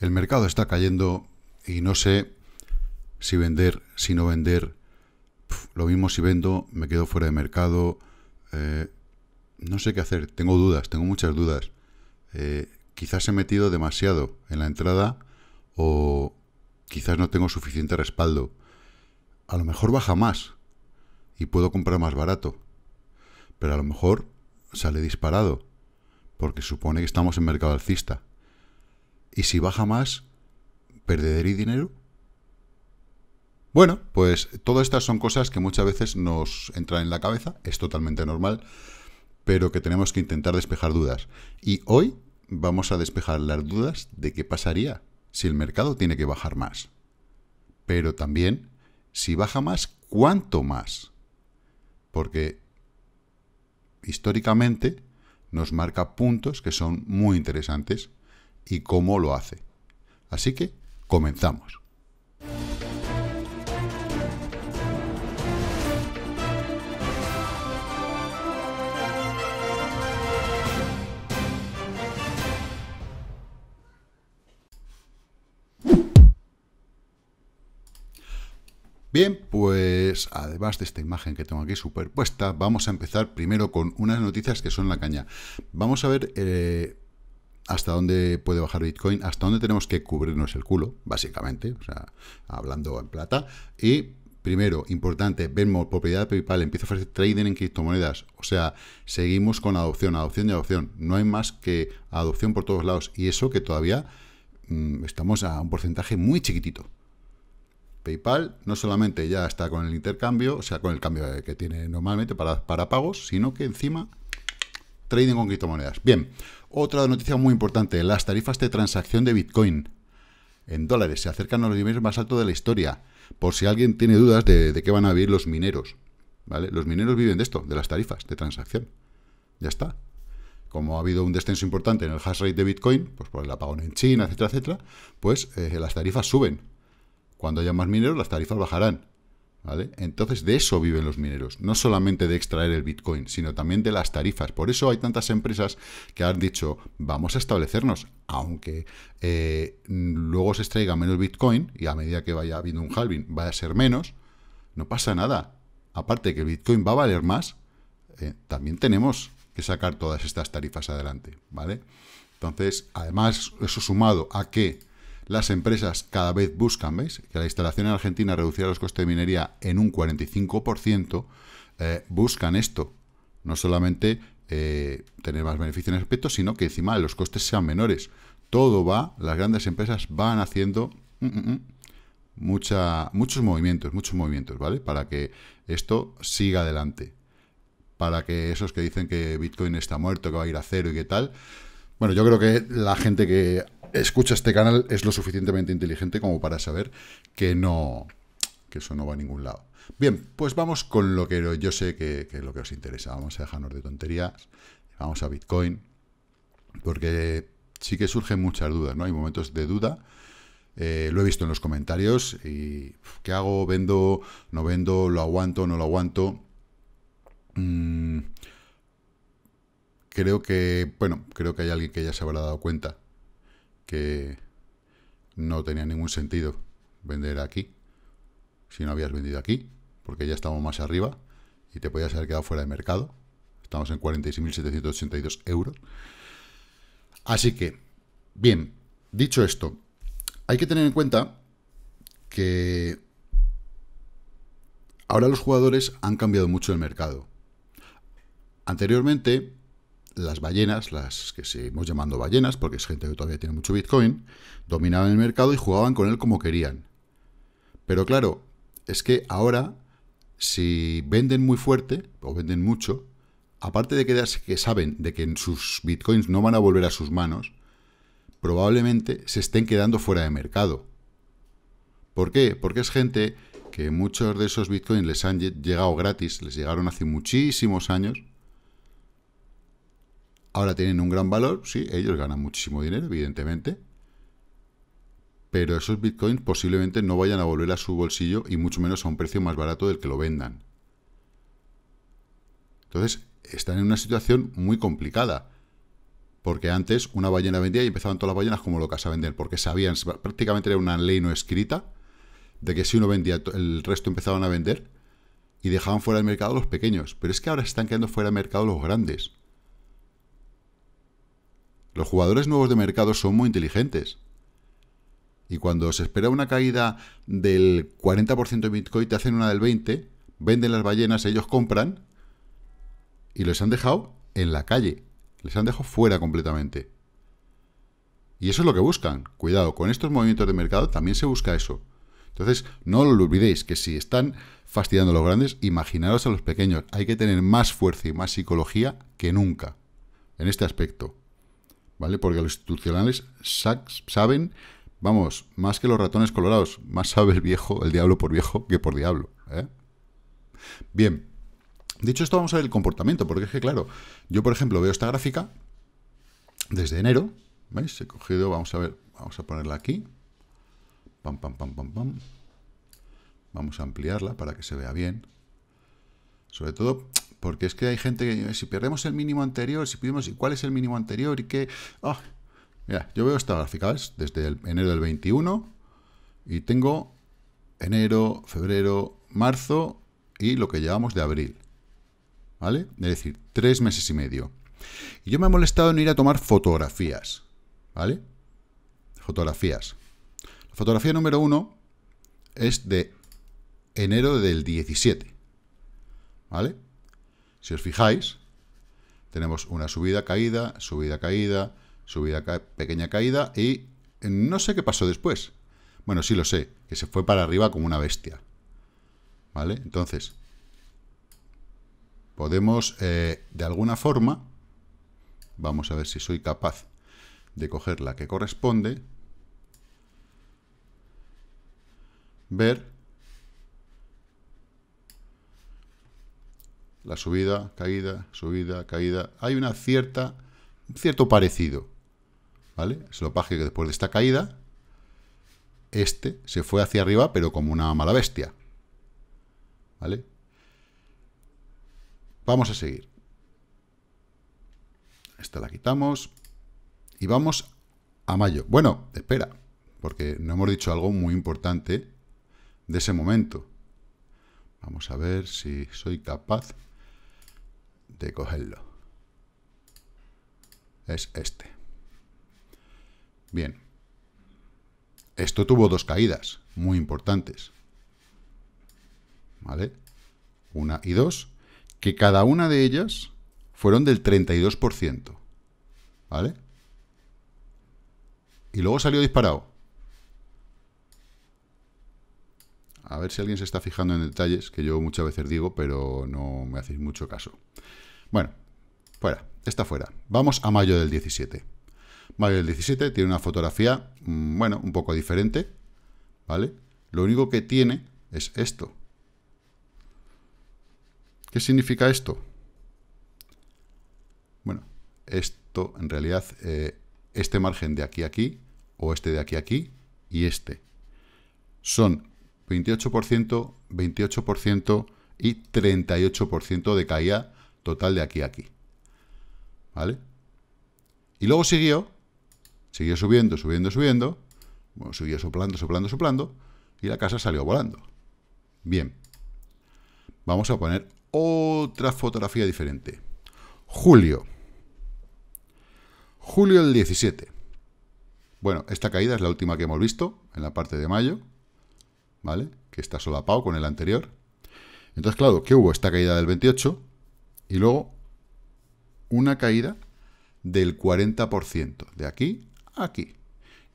El mercado está cayendo y no sé si vender, si no vender. lo mismo si vendo, me quedo fuera de mercado. Eh, no sé qué hacer. Tengo dudas, tengo muchas dudas. Eh, quizás he metido demasiado en la entrada o quizás no tengo suficiente respaldo a lo mejor baja más y puedo comprar más barato, pero a lo mejor sale disparado, porque supone que estamos en mercado alcista. Y si baja más, ¿perderé dinero? Bueno, pues todas estas son cosas que muchas veces nos entran en la cabeza, es totalmente normal, pero que tenemos que intentar despejar dudas. Y hoy vamos a despejar las dudas de qué pasaría si el mercado tiene que bajar más. Pero también si baja más, ¿cuánto más? Porque históricamente nos marca puntos que son muy interesantes y cómo lo hace. Así que comenzamos. pues además de esta imagen que tengo aquí superpuesta, vamos a empezar primero con unas noticias que son la caña. Vamos a ver eh, hasta dónde puede bajar Bitcoin, hasta dónde tenemos que cubrirnos el culo, básicamente, o sea, hablando en plata. Y primero, importante, vemos propiedad de PayPal, empieza a hacer trading en criptomonedas. O sea, seguimos con adopción, adopción y adopción. No hay más que adopción por todos lados. Y eso que todavía mm, estamos a un porcentaje muy chiquitito. PayPal no solamente ya está con el intercambio, o sea, con el cambio que tiene normalmente para, pagos, sino que encima trading con criptomonedas. Bien, otra noticia muy importante, las tarifas de transacción de Bitcoin en dólares se acercan a los niveles más altos de la historia, por si alguien tiene dudas de, qué van a vivir los mineros. ¿vale? Los mineros viven de esto, de las tarifas de transacción. Ya está. Como ha habido un descenso importante en el hash rate de Bitcoin, pues por el apagón en China, etcétera, etcétera, pues eh, las tarifas suben. Cuando haya más mineros, las tarifas bajarán. ¿Vale? Entonces de eso viven los mineros, no solamente de extraer el Bitcoin, sino también de las tarifas. Por eso hay tantas empresas que han dicho, vamos a establecernos, aunque eh, luego se extraiga menos Bitcoin y a medida que vaya habiendo un halving vaya a ser menos, no pasa nada. Aparte que el Bitcoin va a valer más, eh, también tenemos que sacar todas estas tarifas adelante, ¿vale? Entonces, además, eso sumado a que las empresas cada vez buscan, ¿veis? Que la instalación en Argentina reducirá los costes de minería en un 45%. Eh, buscan esto. No solamente eh, tener más beneficios en el aspecto, sino que encima los costes sean menores. Todo va, las grandes empresas van haciendo mm, mm, mm, muchos movimientos, muchos movimientos, ¿vale? Para que esto siga adelante. Para que esos que dicen que Bitcoin está muerto, que va a ir a cero y qué tal. Bueno, yo creo que la gente que escucha este canal es lo suficientemente inteligente como para saber que no que eso no va a ningún lado. Bien, pues vamos con lo que yo sé que, es lo que os interesa. Vamos a dejarnos de tonterías, vamos a Bitcoin, porque sí que surgen muchas dudas, ¿no? Hay momentos de duda, eh, lo he visto en los comentarios, y ¿qué hago? ¿Vendo? ¿No vendo? ¿Lo aguanto? ¿No lo aguanto? Mm, creo que, bueno, creo que hay alguien que ya se habrá dado cuenta que no tenía ningún sentido vender aquí si no habías vendido aquí, porque ya estamos más arriba y te podías haber quedado fuera de mercado. Estamos en 46.782 euros. Así que, bien, dicho esto, hay que tener en cuenta que ahora los jugadores han cambiado mucho el mercado. Anteriormente, las ballenas, las que seguimos llamando ballenas, porque es gente que todavía tiene mucho Bitcoin, dominaban el mercado y jugaban con él como querían. Pero claro, es que ahora, si venden muy fuerte, o venden mucho, aparte de que, que saben de que sus Bitcoins no van a volver a sus manos, probablemente se estén quedando fuera de mercado. ¿Por qué? Porque es gente que muchos de esos bitcoins les han llegado gratis, les llegaron hace muchísimos años, ahora tienen un gran valor, sí, ellos ganan muchísimo dinero, evidentemente, pero esos bitcoins posiblemente no vayan a volver a su bolsillo y mucho menos a un precio más barato del que lo vendan. Entonces, están en una situación muy complicada. Porque antes una ballena vendía y empezaban todas las ballenas como locas a vender, porque sabían, prácticamente era una ley no escrita, de que si uno vendía, el resto empezaban a vender y dejaban fuera del mercado los pequeños. Pero es que ahora están quedando fuera del mercado los grandes. Los jugadores nuevos de mercado son muy inteligentes. Y cuando se espera una caída del 40% de Bitcoin, te hacen una del 20%, venden las ballenas, ellos compran y les han dejado en la calle. Les han dejado fuera completamente. Y eso es lo que buscan. Cuidado, con estos movimientos de mercado también se busca eso. Entonces, no lo olvidéis, que si están fastidiando a los grandes, imaginaros a los pequeños. Hay que tener más fuerza y más psicología que nunca en este aspecto. ¿vale? Porque los institucionales saben, vamos, más que los ratones colorados, más sabe el viejo, el diablo por viejo que por diablo. ¿eh? Bien, dicho esto, vamos a ver el comportamiento, porque es que, claro, yo, por ejemplo, veo esta gráfica desde enero, ¿veis? He cogido, vamos a ver, vamos a ponerla aquí, pam, pam, pam, pam, pam, vamos a ampliarla para que se vea bien, sobre todo porque es que hay gente que si perdemos el mínimo anterior, si y cuál es el mínimo anterior y qué... Ah, mira, yo veo esta gráfica, ¿ves? Desde enero del 21 y tengo enero, febrero, marzo y lo que llevamos de abril. ¿Vale? Es decir, tres meses y medio. Y yo me he molestado en ir a tomar fotografías. ¿Vale? Fotografías. La fotografía número uno es de enero del 17. ¿Vale? Si os fijáis, tenemos una subida, caída, subida, caída, subida, pequeña caída y no sé qué pasó después. Bueno, sí lo sé, que se fue para arriba como una bestia. ¿Vale? Entonces, podemos, eh, de alguna forma, vamos a ver si soy capaz de coger la que corresponde, ver la subida, caída, subida, caída. Hay una cierta, un cierto parecido. ¿Vale? Es lo paje que después de esta caída, este se fue hacia arriba, pero como una mala bestia. ¿Vale? Vamos a seguir. Esta la quitamos. Y vamos a mayo. Bueno, espera, porque no hemos dicho algo muy importante de ese momento. Vamos a ver si soy capaz de cogerlo. Es este. Bien. Esto tuvo dos caídas muy importantes. ¿Vale? Una y dos. Que cada una de ellas fueron del 32%. ¿Vale? Y luego salió disparado. A ver si alguien se está fijando en detalles, que yo muchas veces digo, pero no me hacéis mucho caso. Bueno, fuera, está fuera. Vamos a mayo del 17. Mayo del 17 tiene una fotografía, mm, bueno, un poco diferente, ¿vale? Lo único que tiene es esto. ¿Qué significa esto? Bueno, esto en realidad, eh, este margen de aquí a aquí, o este de aquí a aquí, y este. Son 28%, 28% y 38% de caída total de aquí a aquí. ¿Vale? Y luego siguió, siguió subiendo, subiendo, subiendo, bueno, siguió soplando, soplando, soplando, y la casa salió volando. Bien. Vamos a poner otra fotografía diferente. Julio. Julio el 17. Bueno, esta caída es la última que hemos visto en la parte de mayo. ¿vale? Que está solapado con el anterior. Entonces, claro, ¿qué hubo? Esta caída del 28 y luego una caída del 40%, de aquí a aquí.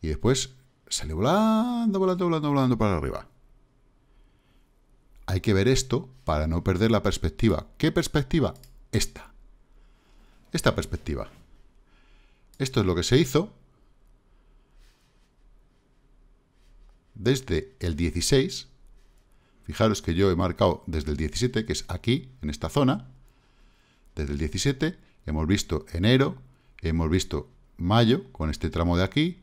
Y después sale volando, volando, volando, volando para arriba. Hay que ver esto para no perder la perspectiva. ¿Qué perspectiva? Esta. Esta perspectiva. Esto es lo que se hizo desde el 16, fijaros que yo he marcado desde el 17, que es aquí, en esta zona, desde el 17 hemos visto enero, hemos visto mayo con este tramo de aquí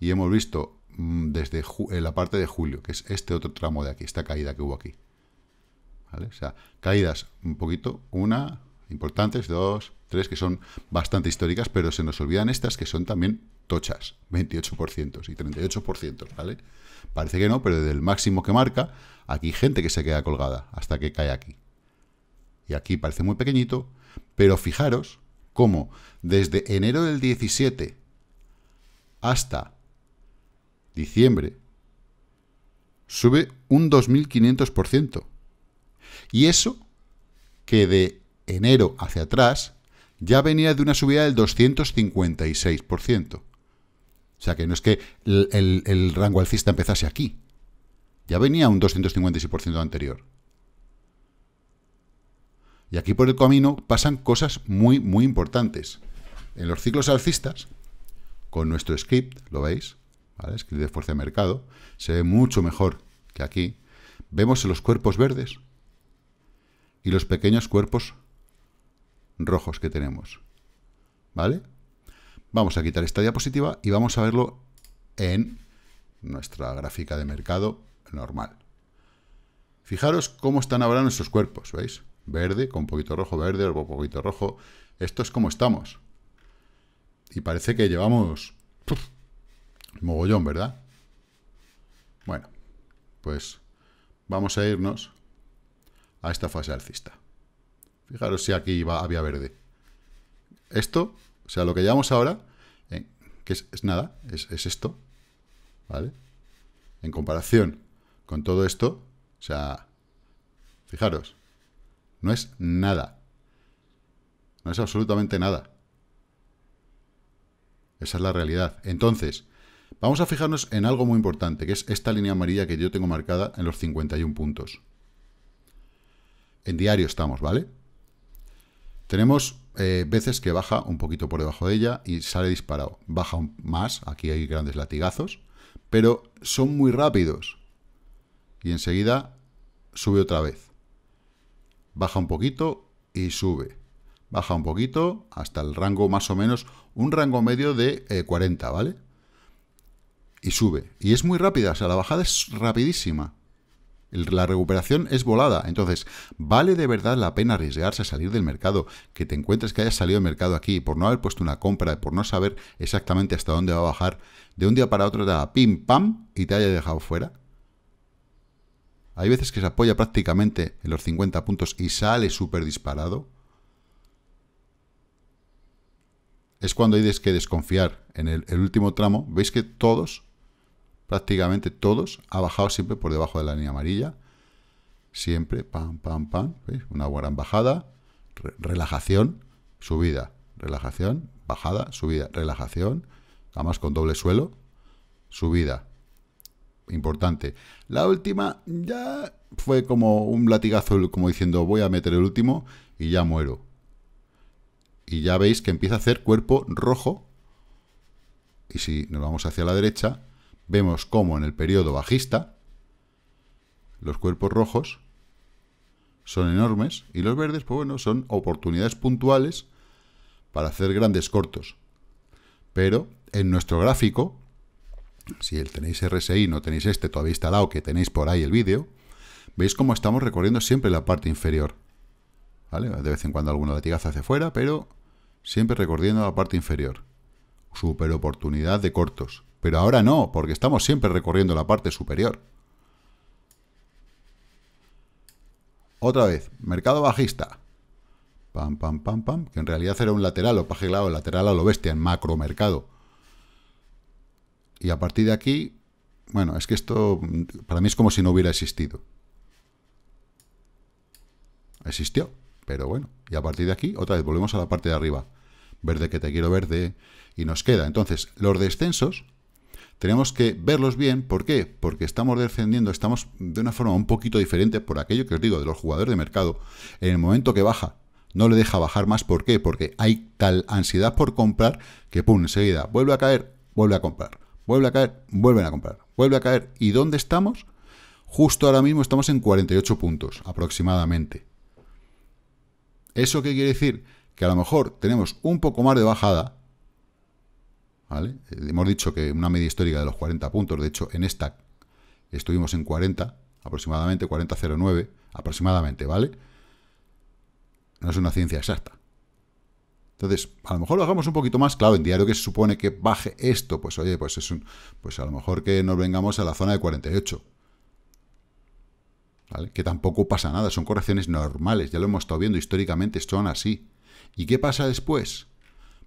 y hemos visto mm, desde la parte de julio, que es este otro tramo de aquí, esta caída que hubo aquí. O sea, caídas un poquito, una, importantes, dos, tres, que son bastante históricas, pero se nos olvidan estas que son también tochas, 28% y 38%, ¿vale? Parece que no, pero desde el máximo que marca, aquí gente que se queda colgada hasta que cae aquí. Y aquí parece muy pequeñito, pero fijaros cómo desde enero del 17 hasta diciembre sube un 2.500%. Y eso que de enero hacia atrás ya venía de una subida del 256%. O sea que no es que el, rango alcista empezase aquí. Ya venía un 256% anterior. Y aquí por el camino pasan cosas muy, muy importantes. En los ciclos alcistas, con nuestro script, ¿lo veis? ¿Vale? Script de fuerza de mercado, se ve mucho mejor que aquí. Vemos los cuerpos verdes y los pequeños cuerpos rojos que tenemos. ¿Vale? Vamos a quitar esta diapositiva y vamos a verlo en nuestra gráfica de mercado normal. Fijaros cómo están ahora nuestros cuerpos, ¿veis? Verde, con un poquito rojo, verde, con un poquito rojo. Esto es como estamos. Y parece que llevamos... mogollón, ¿verdad? Bueno, pues vamos a irnos a esta fase alcista. Fijaros si aquí iba, había verde. Esto o sea, lo que llevamos ahora, eh, que es, nada, es, es, esto, ¿vale? En comparación con todo esto, o sea, fijaros, no es nada. No es absolutamente nada. Esa es la realidad. Entonces, vamos a fijarnos en algo muy importante, que es esta línea amarilla que yo tengo marcada en los 51 puntos. En diario estamos, ¿vale? Tenemos eh, veces que baja un poquito por debajo de ella y sale disparado. Baja más, aquí hay grandes latigazos, pero son muy rápidos. Y enseguida sube otra vez. Baja un poquito y sube. Baja un poquito hasta el rango más o menos, un rango medio de 40, eh, ¿vale? Y sube. Y es muy rápida, o sea, la bajada es rapidísima. La recuperación es volada. Entonces, ¿vale de verdad la pena arriesgarse a salir del mercado? Que te encuentres que hayas salido del mercado aquí por no haber puesto una compra, por no saber exactamente hasta dónde va a bajar, de un día para otro te da pim pam y te haya dejado fuera. Hay veces que se apoya prácticamente en los 50 puntos y sale súper disparado. Es cuando hay que desconfiar en el último tramo. Veis que todos prácticamente todos, ha bajado siempre por debajo de la línea amarilla. Siempre, pam, pam, pam. Una buena bajada, relajación, subida, relajación, bajada, subida, relajación. Además con doble suelo, subida. Importante. La última ya fue como un latigazo, como diciendo voy a meter el último y ya muero. Y ya veis que empieza a hacer cuerpo rojo. Y si nos vamos hacia la derecha, vemos cómo en el periodo bajista los cuerpos rojos son enormes y los verdes, pues bueno, son oportunidades puntuales para hacer grandes cortos. Pero en nuestro gráfico, si el tenéis RSI, no tenéis este todavía instalado, que tenéis por ahí el vídeo, veis cómo estamos recorriendo siempre la parte inferior. De vez en cuando alguna latigaza hacia fuera, pero siempre recorriendo la parte inferior. Super oportunidad de cortos. Pero ahora no, porque estamos siempre recorriendo la parte superior. Otra vez, mercado bajista. Pam, pam, pam, pam. Que en realidad era un lateral, o paje lateral a lo bestia, en macro mercado. Y a partir de aquí, bueno, es que esto para mí es como si no hubiera existido. Existió, pero bueno. Y a partir de aquí, otra vez, volvemos a la parte de arriba. Verde que te quiero verde. Y nos queda. Entonces, los descensos tenemos que verlos bien. ¿Por qué? Porque estamos descendiendo, estamos de una forma un poquito diferente por aquello que os digo de los jugadores de mercado. En el momento que baja, no le deja bajar más. ¿Por qué? Porque hay tal ansiedad por comprar que, pum, enseguida vuelve a caer, vuelve a comprar, vuelve a caer, vuelven a comprar, vuelve a caer. ¿Y dónde estamos? Justo ahora mismo estamos en 48 puntos aproximadamente. ¿Eso qué quiere decir? Que a lo mejor tenemos un poco más de bajada, eh, hemos dicho que una media histórica de los 40 puntos, de hecho en esta estuvimos en 40, aproximadamente 40.09, aproximadamente, ¿vale? No es una ciencia exacta. Entonces, a lo mejor lo hagamos un poquito más, claro, en diario que se supone que baje esto, pues oye, pues es un, pues a lo mejor que nos vengamos a la zona de 48. ¿Vale? Que tampoco pasa nada, son correcciones normales, ya lo hemos estado viendo históricamente, son así. ¿Y qué pasa después?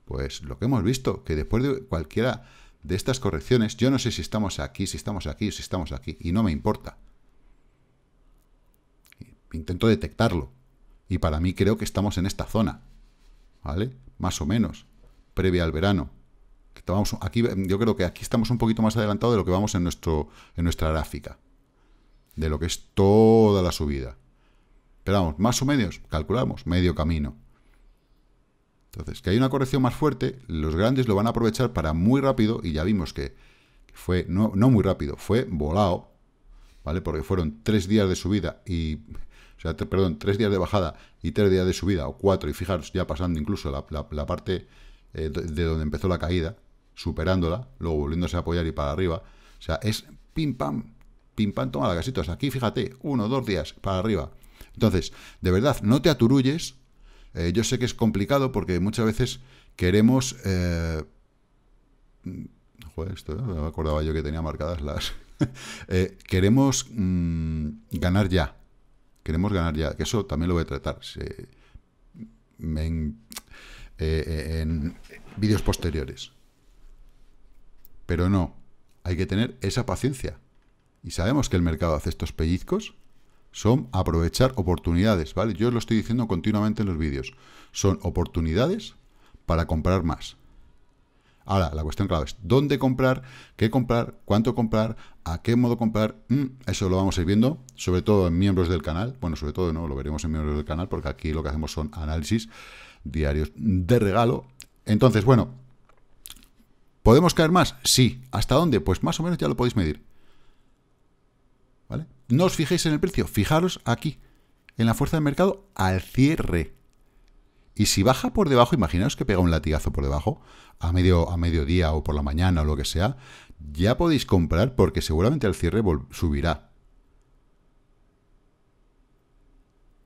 Pues lo que hemos visto, que después de cualquiera de estas correcciones, yo no sé si estamos aquí, si estamos aquí si estamos aquí, y no me importa. Intento detectarlo. Y para mí creo que estamos en esta zona. ¿Vale? Más o menos. Previa al verano. Aquí, yo creo que aquí estamos un poquito más adelantados de lo que vamos en, nuestro, en nuestra gráfica. De lo que es toda la subida. Pero vamos, más o menos, calculamos, medio camino. Entonces, que hay una corrección más fuerte, los grandes lo van a aprovechar para muy rápido, y ya vimos que fue, no, muy rápido, fue volado, ¿vale? Porque fueron tres días de subida y o sea, perdón, tres días de bajada y tres días de subida, o cuatro, y fijaros, ya pasando incluso la, parte eh, de donde empezó la caída, superándola, luego volviéndose a apoyar y para arriba. O sea, es pim pam, pim pam, toma la sea, Aquí, fíjate, uno, dos días para arriba. Entonces, de verdad, no te aturulles eh, yo sé que es complicado porque muchas veces queremos... Eh, mm, joder, esto me acordaba yo que tenía marcadas las... Eh, queremos mm, ganar ya. Queremos ganar ya. Que eso también lo voy a tratar. en vídeos posteriores. Pero no, hay que tener esa paciencia. Y sabemos que el mercado hace estos pellizcos son aprovechar oportunidades, ¿vale? Yo lo estoy diciendo continuamente en los vídeos. Son oportunidades para comprar más. Ahora, la cuestión clave es dónde comprar, qué comprar, cuánto comprar, a qué modo comprar. Mm, eso lo vamos a ir viendo, sobre todo en miembros del canal. Bueno, sobre todo no, lo veremos en miembros del canal, porque aquí lo que hacemos son análisis diarios de regalo. Entonces, bueno, ¿podemos caer más? Sí. ¿Hasta dónde? Pues más o menos ya lo podéis medir no os fijéis en el precio, fijaros aquí, en la fuerza del mercado al cierre. Y si baja por debajo, imaginaos que pega un latigazo por debajo, a, medio, a mediodía o por la mañana o lo que sea, ya podéis comprar porque seguramente al cierre subirá.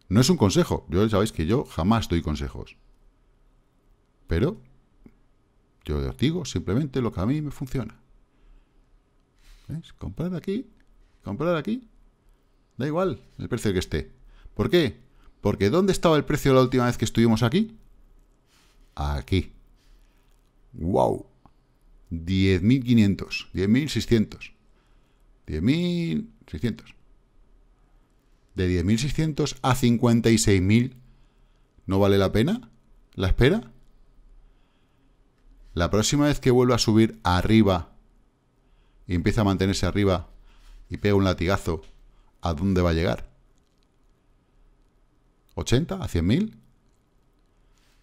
No es un consejo, ya sabéis que yo jamás doy consejos. Pero yo os digo simplemente lo que a mí me funciona. Comprar aquí, comprar aquí Da igual el precio que esté. ¿Por qué? Porque ¿dónde estaba el precio la última vez que estuvimos aquí? Aquí. ¡Wow! 10.500, 10.600. 10.600. De 10.600 a 56.000, ¿no vale la pena? ¿La espera? La próxima vez que vuelva a subir arriba y empieza a mantenerse arriba y pega un latigazo ¿a dónde va a llegar? ¿80? ¿A 100.000?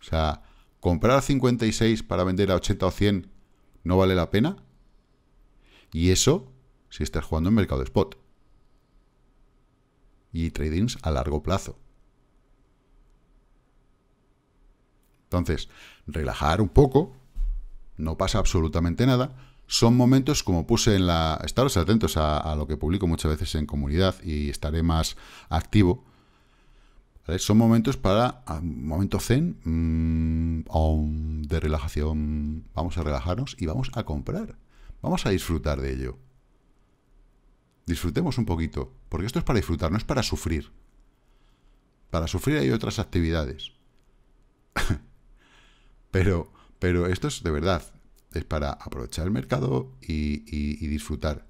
O sea, comprar 56 para vender a 80 o 100 no vale la pena. Y eso si estás jugando en mercado spot. Y tradings a largo plazo. Entonces, relajar un poco, no pasa absolutamente nada son momentos, como puse en la... Estaros atentos a, lo que publico muchas veces en comunidad y estaré más activo. Son momentos para... Ah, momento zen, mm, de relajación. Vamos a relajarnos y vamos a comprar. Vamos a disfrutar de ello. Disfrutemos un poquito, porque esto es para disfrutar, no es para sufrir. Para sufrir hay otras actividades. pero, pero esto es de verdad es para aprovechar el mercado y, disfrutar.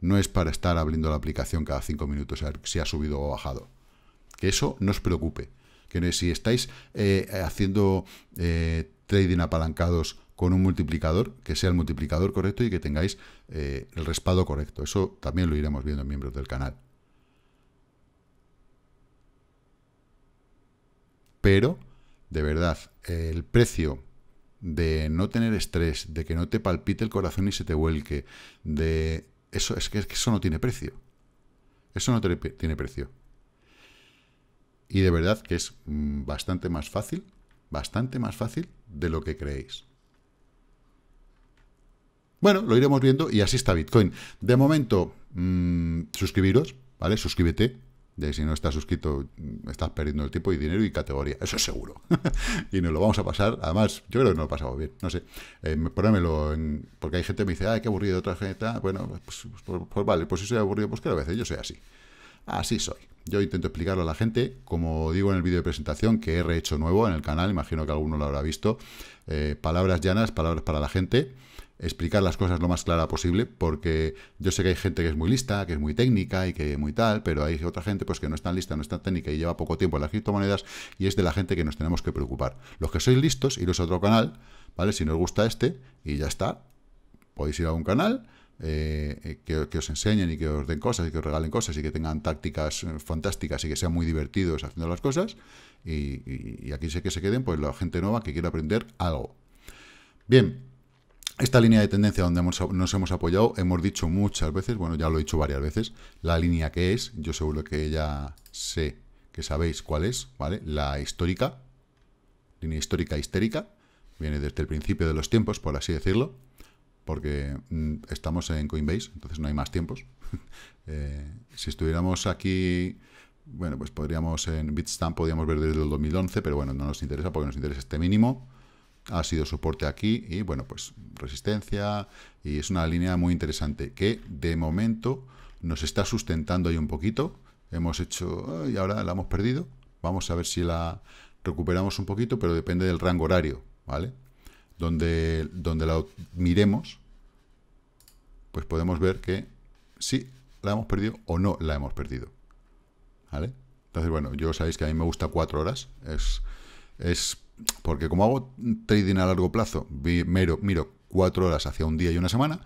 No es para estar abriendo la aplicación cada cinco minutos a ver si ha subido o bajado. Que eso no os preocupe. Que si estáis eh, haciendo eh, trading apalancados con un multiplicador, que sea el multiplicador correcto y que tengáis eh, el respaldo correcto. Eso también lo iremos viendo en miembros del canal. Pero, de verdad, el precio de no tener estrés, de que no te palpite el corazón y se te vuelque, de eso es que, eso no tiene precio. Eso no tiene precio. Y de verdad que es mm, bastante más fácil, bastante más fácil de lo que creéis. Bueno, lo iremos viendo y así está Bitcoin. De momento, mm, suscribiros, ¿vale? Suscríbete, de si no estás suscrito, estás perdiendo el tiempo y dinero y categoría. Eso es seguro. y nos lo vamos a pasar. Además, yo creo que no lo pasamos bien. No sé. Eh, en, porque hay gente que me dice, ay, qué aburrido. Otra gente, ah, bueno, pues, pues, pues, vale, pues si soy aburrido, pues que a veces yo soy así. Así soy. Yo intento explicarlo a la gente, como digo en el vídeo de presentación, que he rehecho nuevo en el canal, imagino que alguno lo habrá visto. Eh, palabras llanas, palabras para la gente explicar las cosas lo más clara posible, porque yo sé que hay gente que es muy lista, que es muy técnica y que muy tal, pero hay otra gente pues que no está lista, no está técnica y lleva poco tiempo en las criptomonedas y es de la gente que nos tenemos que preocupar. Los que sois listos, iros a otro canal, ¿vale? Si no os gusta este y ya está, podéis ir a un canal. Eh, eh, que, os enseñen y que os den cosas y que os regalen cosas y que tengan tácticas eh, fantásticas y que sean muy divertidos haciendo las cosas y, y aquí sé que se queden pues la gente nueva que quiere aprender algo bien esta línea de tendencia donde hemos, nos hemos apoyado, hemos dicho muchas veces, bueno, ya lo he dicho varias veces, la línea que es, yo seguro que ya sé que sabéis cuál es, ¿vale? La histórica, línea histórica histérica, viene desde el principio de los tiempos, por así decirlo, porque mm, estamos en Coinbase, entonces no hay más tiempos. Eh, si estuviéramos aquí, bueno, pues podríamos en Bitstamp, podríamos ver desde el 2011, pero bueno, no nos interesa porque nos interesa este mínimo, ha sido soporte aquí y bueno, pues resistencia y es una línea muy interesante que de momento nos está sustentando ahí un poquito. Hemos hecho y ahora la hemos perdido. Vamos a ver si la recuperamos un poquito, pero depende del rango horario, ¿vale? Donde, donde la miremos, pues podemos ver que sí la hemos perdido o no la hemos perdido, ¿vale? Entonces, bueno, yo sabéis que a mí me gusta cuatro horas, es, es porque como hago trading a largo plazo, miro, miro cuatro horas hacia un día y una semana,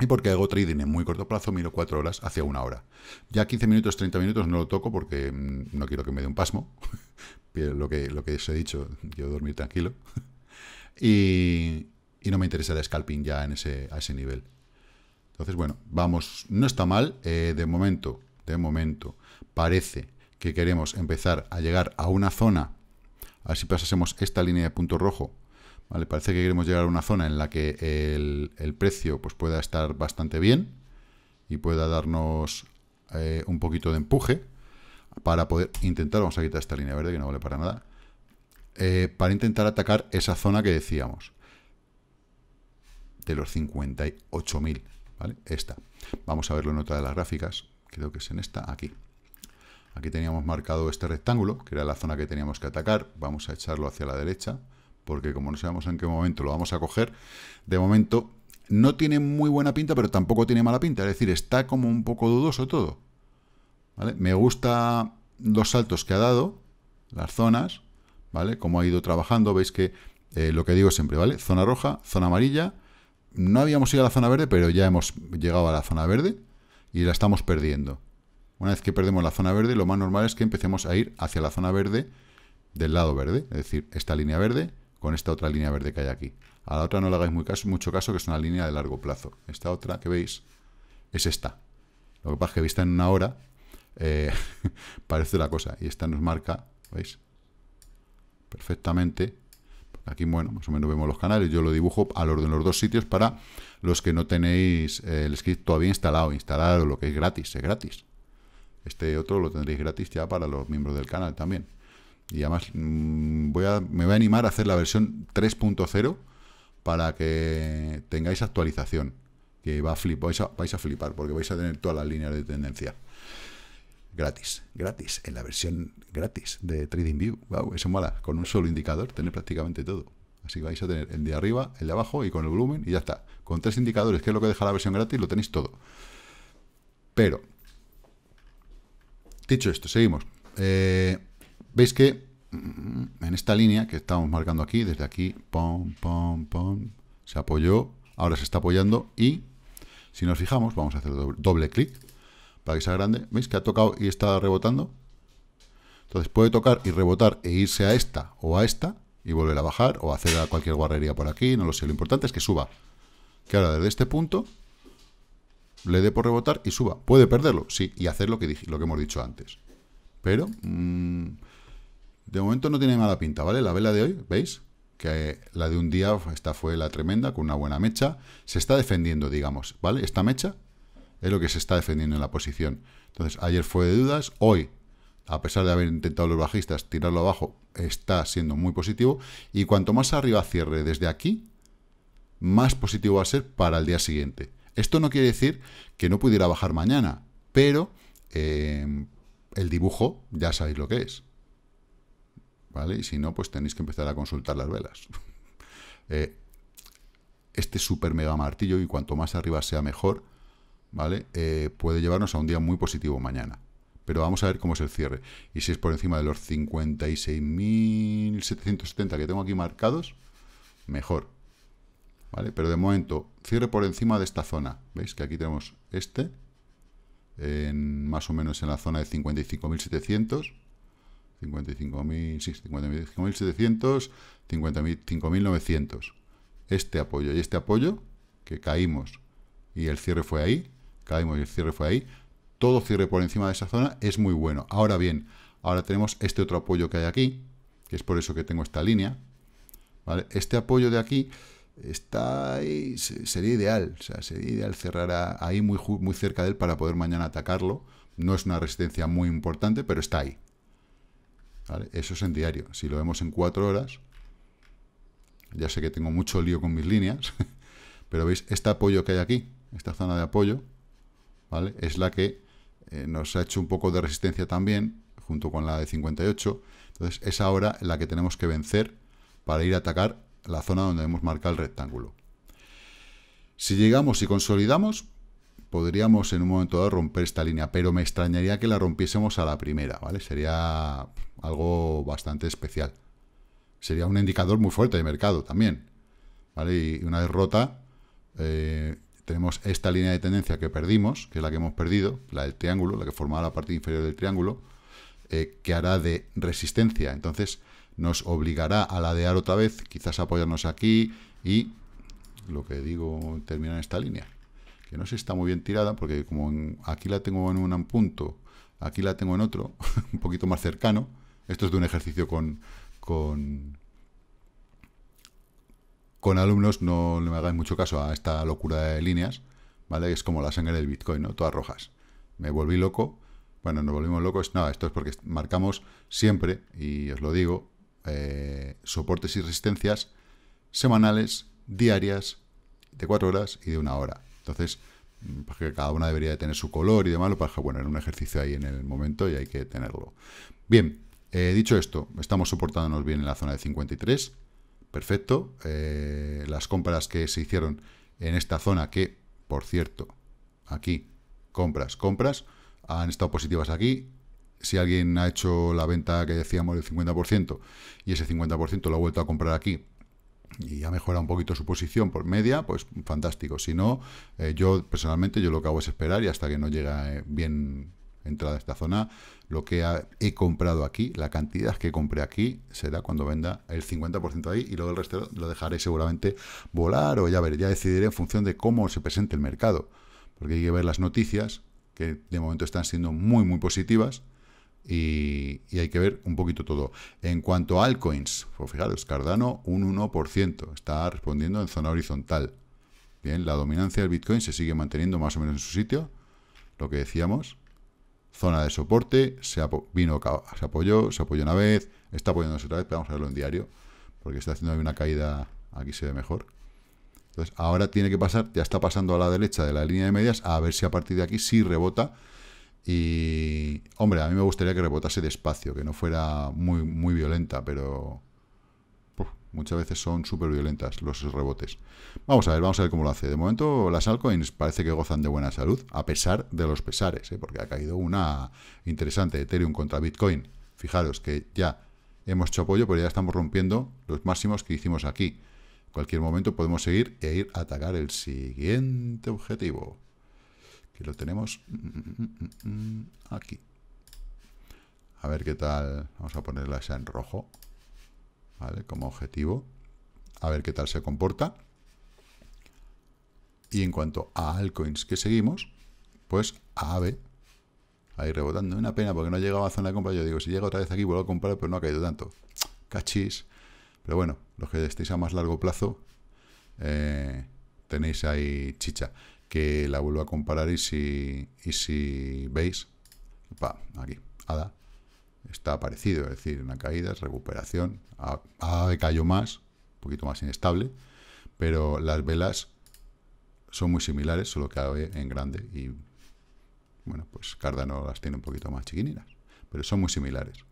y porque hago trading en muy corto plazo, miro cuatro horas hacia una hora. Ya 15 minutos, 30 minutos no lo toco porque mm, no quiero que me dé un pasmo. lo, que, lo que os he dicho, yo dormir tranquilo. y, no me interesa el scalping ya en ese, a ese nivel. Entonces, bueno, vamos, no está mal. Eh, de momento, de momento, parece que queremos empezar a llegar a una zona a ver si pasásemos esta línea de punto rojo, ¿vale? Parece que queremos llegar a una zona en la que el, precio pues, pueda estar bastante bien y pueda darnos eh, un poquito de empuje para poder intentar, vamos a quitar esta línea verde que no vale para nada, eh, para intentar atacar esa zona que decíamos de los 58.000, ¿vale? Esta. Vamos a verlo en otra de las gráficas, creo que es en esta, aquí. Aquí teníamos marcado este rectángulo, que era la zona que teníamos que atacar. Vamos a echarlo hacia la derecha, porque como no sabemos en qué momento lo vamos a coger, de momento no tiene muy buena pinta, pero tampoco tiene mala pinta. Es decir, está como un poco dudoso todo. Me gusta los saltos que ha dado, las zonas, ¿vale? Cómo ha ido trabajando. Veis que eh, lo que digo siempre, ¿vale? Zona roja, zona amarilla. No habíamos ido a la zona verde, pero ya hemos llegado a la zona verde y la estamos perdiendo. Una vez que perdemos la zona verde, lo más normal es que empecemos a ir hacia la zona verde del lado verde, es decir, esta línea verde con esta otra línea verde que hay aquí. A la otra no le hagáis muy caso, mucho caso, que es una línea de largo plazo. Esta otra que veis es esta. Lo que pasa es que vista en una hora eh, parece la cosa. Y esta nos marca, ¿veis? Perfectamente. Aquí, bueno, más o menos vemos los canales. Yo lo dibujo al orden los dos sitios para los que no tenéis eh, el script todavía instalado. Instalado lo que es gratis, es gratis. Este otro lo tendréis gratis ya para los miembros del canal también. Y además mm, voy a, me voy a animar a hacer la versión 3.0 para que tengáis actualización. Que va a vais, a, vais a flipar porque vais a tener todas las líneas de tendencia. Gratis, gratis, en la versión gratis de TradingView. Wow, eso mola. Con un solo indicador tenéis prácticamente todo. Así que vais a tener el de arriba, el de abajo y con el volumen y ya está. Con tres indicadores, que es lo que deja la versión gratis, lo tenéis todo. Pero Dicho esto, seguimos. Eh, veis que mm, en esta línea que estamos marcando aquí, desde aquí, pom, pom, pom, se apoyó, ahora se está apoyando y si nos fijamos, vamos a hacer doble, doble clic para que sea grande. ¿Veis que ha tocado y está rebotando? Entonces puede tocar y rebotar e irse a esta o a esta y volver a bajar o hacer a cualquier guarrería por aquí, no lo sé. Lo importante es que suba. Que ahora desde este punto le dé por rebotar y suba. ¿Puede perderlo? Sí, y hacer lo que, dije, lo que hemos dicho antes. Pero, mm, de momento no tiene mala pinta, ¿vale? La vela de hoy, ¿veis? Que la de un día, esta fue la tremenda, con una buena mecha. Se está defendiendo, digamos, ¿vale? Esta mecha es lo que se está defendiendo en la posición. Entonces, ayer fue de dudas, hoy, a pesar de haber intentado los bajistas tirarlo abajo, está siendo muy positivo. Y cuanto más arriba cierre desde aquí, más positivo va a ser para el día siguiente. Esto no quiere decir que no pudiera bajar mañana, pero eh, el dibujo ya sabéis lo que es. ¿Vale? Y si no, pues tenéis que empezar a consultar las velas. Eh, este super mega martillo, y cuanto más arriba sea mejor, ¿vale? Eh, puede llevarnos a un día muy positivo mañana. Pero vamos a ver cómo es el cierre. Y si es por encima de los 56.770 que tengo aquí marcados, mejor. Pero de momento, cierre por encima de esta zona. ¿Veis que aquí tenemos este? En, más o menos en la zona de 55.700. 55.000, sí, 55.700, 55.900. Este apoyo y este apoyo, que caímos y el cierre fue ahí, caímos y el cierre fue ahí, todo cierre por encima de esa zona es muy bueno. Ahora bien, ahora tenemos este otro apoyo que hay aquí, que es por eso que tengo esta línea, Este apoyo de aquí está ahí, sería ideal, sería ideal cerrar ahí muy, muy cerca de él para poder mañana atacarlo. No es una resistencia muy importante, pero está ahí. Eso es en diario. Si lo vemos en cuatro horas, ya sé que tengo mucho lío con mis líneas, pero veis, este apoyo que hay aquí, esta zona de apoyo, ¿vale? Es la que eh, nos ha hecho un poco de resistencia también, junto con la de 58. Entonces, es ahora la que tenemos que vencer para ir a atacar la zona donde hemos marcado el rectángulo. Si llegamos y consolidamos, podríamos en un momento dado romper esta línea, pero me extrañaría que la rompiésemos a la primera, ¿vale? Sería algo bastante especial. Sería un indicador muy fuerte de mercado también, ¿vale? Y una derrota eh, tenemos esta línea de tendencia que perdimos, que es la que hemos perdido, la del triángulo, la que formaba la parte inferior del triángulo, eh, que hará de resistencia. Entonces, nos obligará a ladear otra vez, quizás apoyarnos aquí y lo que digo, termina en esta línea, que no se está muy bien tirada, porque como aquí la tengo en un punto, aquí la tengo en otro, un poquito más cercano, esto es de un ejercicio con, con, con alumnos, no le hagáis mucho caso a esta locura de líneas, ¿vale? Es como la sangre del Bitcoin, ¿no? Todas rojas. Me volví loco, bueno, nos volvimos locos, no, esto es porque marcamos siempre, y os lo digo, eh, soportes y resistencias semanales, diarias, de 4 horas y de una hora. Entonces, mm, porque pues cada una debería de tener su color y demás, lo para bueno, era un ejercicio ahí en el momento y hay que tenerlo. Bien, eh, dicho esto, estamos soportándonos bien en la zona de 53, perfecto. Eh, las compras que se hicieron en esta zona, que, por cierto, aquí, compras, compras, han estado positivas aquí, si alguien ha hecho la venta que decíamos del 50% y ese 50% lo ha vuelto a comprar aquí y ha mejorado un poquito su posición por media, pues fantástico. Si no, eh, yo personalmente yo lo que hago es esperar y hasta que no llega eh, bien entrada a esta zona, lo que he comprado aquí, la cantidad que compré aquí, será cuando venda el 50% ahí y luego el resto lo dejaré seguramente volar o ya veré, ya decidiré en función de cómo se presente el mercado. Porque hay que ver las noticias, que de momento están siendo muy, muy positivas, y, hay que ver un poquito todo. En cuanto a altcoins, pues fijaros, Cardano un 1%, está respondiendo en zona horizontal. Bien, la dominancia del Bitcoin se sigue manteniendo más o menos en su sitio, lo que decíamos. Zona de soporte, se, se apoyó, se apoyó una vez, está apoyándose otra vez, pero vamos a verlo en diario, porque está haciendo una caída, aquí se ve mejor. Entonces, ahora tiene que pasar, ya está pasando a la derecha de la línea de medias, a ver si a partir de aquí sí rebota y, hombre, a mí me gustaría que rebotase despacio, que no fuera muy, muy violenta, pero muchas veces son súper violentas los rebotes. Vamos a ver, vamos a ver cómo lo hace. De momento, las altcoins parece que gozan de buena salud, a pesar de los pesares, ¿eh? porque ha caído una interesante Ethereum contra Bitcoin. Fijaros que ya hemos hecho apoyo, pero ya estamos rompiendo los máximos que hicimos aquí. En cualquier momento podemos seguir e ir a atacar el siguiente objetivo que lo tenemos aquí. A ver qué tal, vamos a ponerla esa en rojo, ¿vale? Como objetivo, a ver qué tal se comporta. Y en cuanto a altcoins que seguimos, pues AVE, ahí rebotando, una pena porque no llegado a zona de compra, yo digo, si llega otra vez aquí vuelvo a comprar, pero no ha caído tanto. Cachis. Pero bueno, los que estéis a más largo plazo, eh, tenéis ahí chicha que la vuelvo a comparar y si, si veis, pa, aquí, ADA, está parecido, es decir, una caída, es recuperación, ADA cayó más, un poquito más inestable, pero las velas son muy similares, solo que en grande y, bueno, pues Cardano las tiene un poquito más chiquininas, pero son muy similares.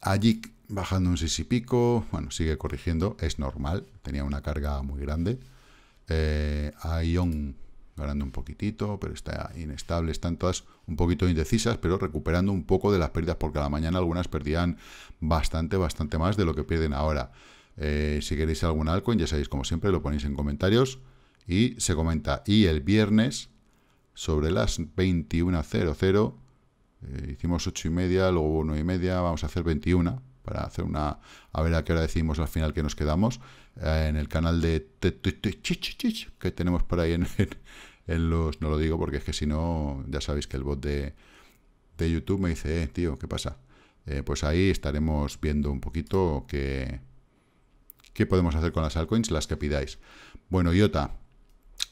Allí bajando un 6 y pico, bueno, sigue corrigiendo, es normal, tenía una carga muy grande, eh, Ion ganando un poquitito, pero está inestable. Están todas un poquito indecisas, pero recuperando un poco de las pérdidas, porque a la mañana algunas perdían bastante, bastante más de lo que pierden ahora. Eh, si queréis algún altcoin, ya sabéis, como siempre, lo ponéis en comentarios y se comenta. Y el viernes, sobre las 21.00, eh, hicimos 8 y media, luego 1 y media, vamos a hacer 21 para hacer una... A ver a qué hora decimos al final que nos quedamos. Eh, en el canal de... que tenemos por ahí en, los... No lo digo porque es que si no, ya sabéis que el bot de, de YouTube me dice, eh, tío, ¿qué pasa? Eh, pues ahí estaremos viendo un poquito qué, qué podemos hacer con las altcoins, las que pidáis. Bueno, IOTA,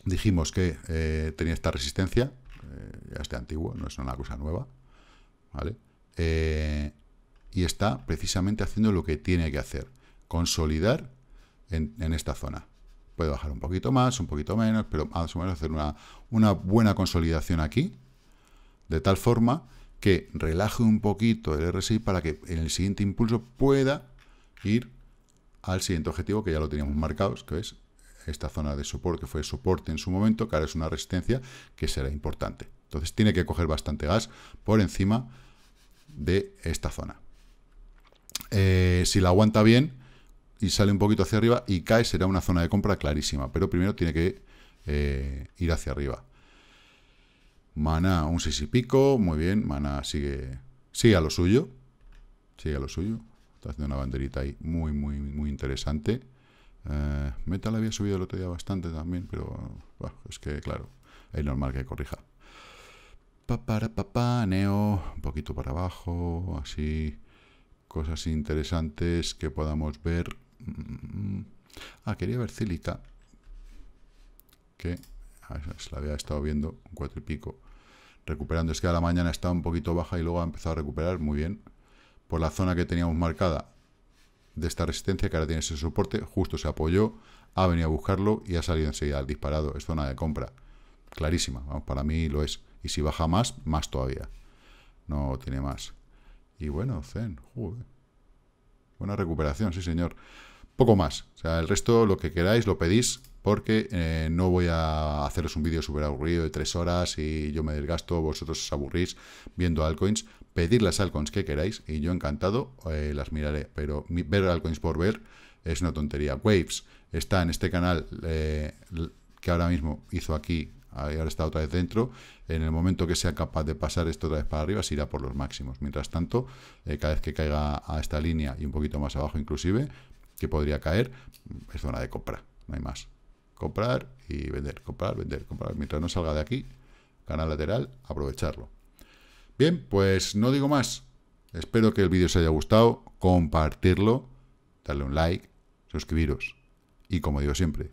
dijimos que eh, tenía esta resistencia, ya está antiguo, no es una cosa nueva, ¿vale? y está precisamente haciendo lo que tiene que hacer, consolidar en, esta zona. Puede bajar un poquito más, un poquito menos, pero más o menos hacer una, buena consolidación aquí, de tal forma que relaje un poquito el RSI para que en el siguiente impulso pueda ir al siguiente objetivo que ya lo teníamos marcado, que es esta zona de soporte, que fue soporte en su momento, que ahora es una resistencia que será importante. Entonces tiene que coger bastante gas por encima de esta zona. Eh, si la aguanta bien y sale un poquito hacia arriba y cae, será una zona de compra clarísima. Pero primero tiene que eh, ir hacia arriba. Mana, un 6 y pico. Muy bien, mana sigue, sigue a lo suyo. Sigue a lo suyo. Está haciendo una banderita ahí muy, muy, muy interesante. Eh, Metal había subido el otro día bastante también, pero es que, claro, es normal que corrija. Pa, para, Neo, un poquito para abajo, así cosas interesantes que podamos ver. Mm. Ah, quería ver Cílica. Que ah, se la había estado viendo, cuatro y pico. Recuperando, es que a la mañana estaba un poquito baja y luego ha empezado a recuperar, muy bien. Por la zona que teníamos marcada de esta resistencia, que ahora tiene ese soporte, justo se apoyó, ha venido a buscarlo y ha salido enseguida al disparado. Es zona de compra, clarísima, vamos, para mí lo es. Y si baja más, más todavía. No tiene más. Y bueno, Zen, Buena recuperación, sí señor. Poco más. O sea, el resto, lo que queráis, lo pedís, porque eh, no voy a haceros un vídeo súper aburrido de tres horas y yo me desgasto, vosotros os aburrís viendo altcoins. Pedid las altcoins que queráis y yo encantado eh, las miraré, pero mi, ver altcoins por ver es una tontería. Waves está en este canal eh, que ahora mismo hizo aquí ahora está otra vez dentro, en el momento que sea capaz de pasar esto otra vez para arriba, se irá por los máximos. Mientras tanto, eh, cada vez que caiga a esta línea y un poquito más abajo inclusive, que podría caer, es zona de compra, no hay más. Comprar y vender, comprar, vender, comprar. Mientras no salga de aquí, canal lateral, aprovecharlo. Bien, pues no digo más. Espero que el vídeo os haya gustado, compartirlo, darle un like, suscribiros. Y como digo siempre,